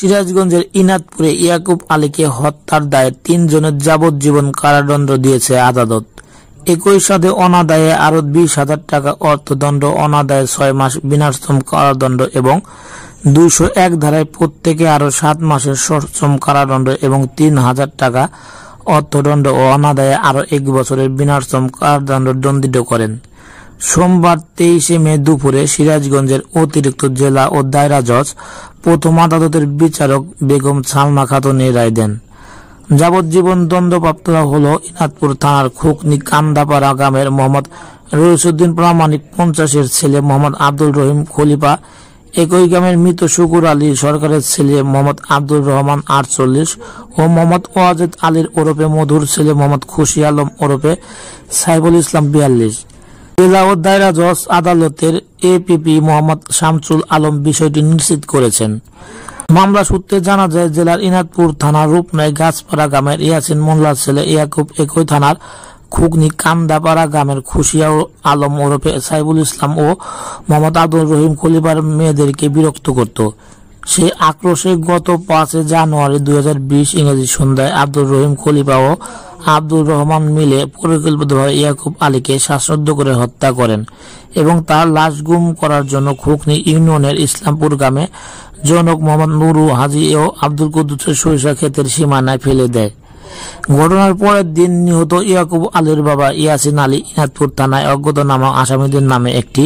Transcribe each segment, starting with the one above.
সিরাজগঞ্জের ইনাতপুরে ইয়াকুব আলীকে হত্যার দায়ে তিনজনের যাবজ্জীবন কারাদণ্ড দিয়েছে আদালত একই সাথে অনাদায়ে আরও বিশ হাজার টাকা অর্থদণ্ড অনাদায়ে ছয় মাস বিনাশ্রম কারাদণ্ড এবং দুইশো এক ধারায় প্রত্যেকে আরও সাত মাসের সশ্রম কারাদণ্ড এবং তিন হাজার টাকা অর্থদণ্ড ও অনাদায়ে আরও এক বছরের বিনাশ্রম কারাদণ্ড দণ্ডিত করেন সোমবার তেইশে মে দুপুরে সিরাজগঞ্জের অতিরিক্ত জেলা ও দায়রা জজ প্রথম আদালতের বিচারক বেগম সালমা খাতুন এই রায় দেন যাবজ্জীবন দণ্ডপ্রাপ্তরা হল ইনাদপুর থানার খুকনি কান্দাপাড়া গ্রামের মোহাম্মদ রইসুদ্দিন প্রামাণিক পঞ্চাশের ছেলে মোহাম্মদ আব্দুল রহিম খলিফা একই গ্রামের মৃত শুকুর আলী সরকারের ছেলে মোহাম্মদ আব্দুর রহমান আটচল্লিশ ও মোহাম্মদ ওয়াজেদ আলীর ওরফে মধুর ছেলে মোহাম্মদ খুশি আলম ওরফে সাইবুল ইসলাম বিয়াল্লিশ জেলা ও দায়রা জজ আদালতের এপিপি মোহাম্মদ শামসুল আলম বিষয়টি নিশ্চিত করেছেন মামলা সূত্রে জানা যায় জেলার ইনাদপুর থানার রূপনায় গাছপাড়া গ্রামের ইয়াসিন মোল্লার ছেলে ইয়াকুব একই থানার খুগনি কান্দাপাড়া গ্রামের খুশিয়া আলম ওরফে সাইবুল ইসলাম ও মোহাম্মদ আব্দুল রহিম খলিবার মেয়েদেরকে বিরক্ত করত সে আক্রোশে গত পাঁচে জানুয়ারি দুই ইংরেজি সন্ধ্যায় আব্দুর রহিম খলিফা ও আব্দুর রহমান মিলে পরিকল্পিতভাবে ইয়াকুব আলীকে শ্বাসরুদ্ধ করে হত্যা করেন এবং তার লাশ গুম করার জন্য খুকনি ইউনিয়নের ইসলামপুর গ্রামে জনক মোহাম্মদ নুরু হাজি ও আব্দুল কুদ্দুসের সরিষা ক্ষেতের সীমানায় ফেলে দেয় ঘটনার পরের দিন নিহত ইয়াকুব আলীর বাবা ইয়াসিন আলী ইনাদপুর থানায় অজ্ঞাতনামা আসামিদের নামে একটি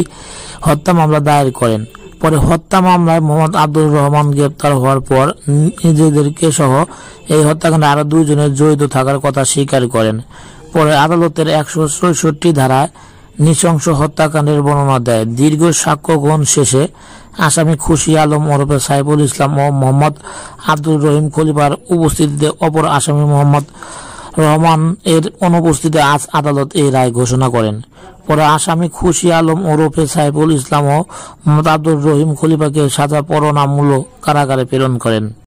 হত্যা মামলা দায়ের করেন পরে হত্যা মামলায় মোহাম্মদ আব্দুর রহমান গ্রেপ্তার হওয়ার পর নিজেদেরকে সহ এই হত্যাকাণ্ডে আরো দুজনের জড়িত থাকার কথা স্বীকার করেন পরে আদালতের একশো ছয়ষট্টি ধারায় নৃশংস হত্যাকাণ্ডের বর্ণনা দেয় দীর্ঘ সাক্ষ্য গ্রহণ শেষে আসামি খুশি আলম ওরফে সাইফুল ইসলাম ও মোহাম্মদ আব্দুর রহিম খলিফার উপস্থিতিতে অপর আসামি মোহাম্মদ রহমান এর অনুপস্থিতিতে আজ আদালত এই রায় ঘোষণা করেন পরে আসামি খুশি আলম ওরফে সাইফুল ইসলাম ও মোতাদুর রহিম খলিফাকে সাজা পরনামূলক কারাগারে প্রেরণ করেন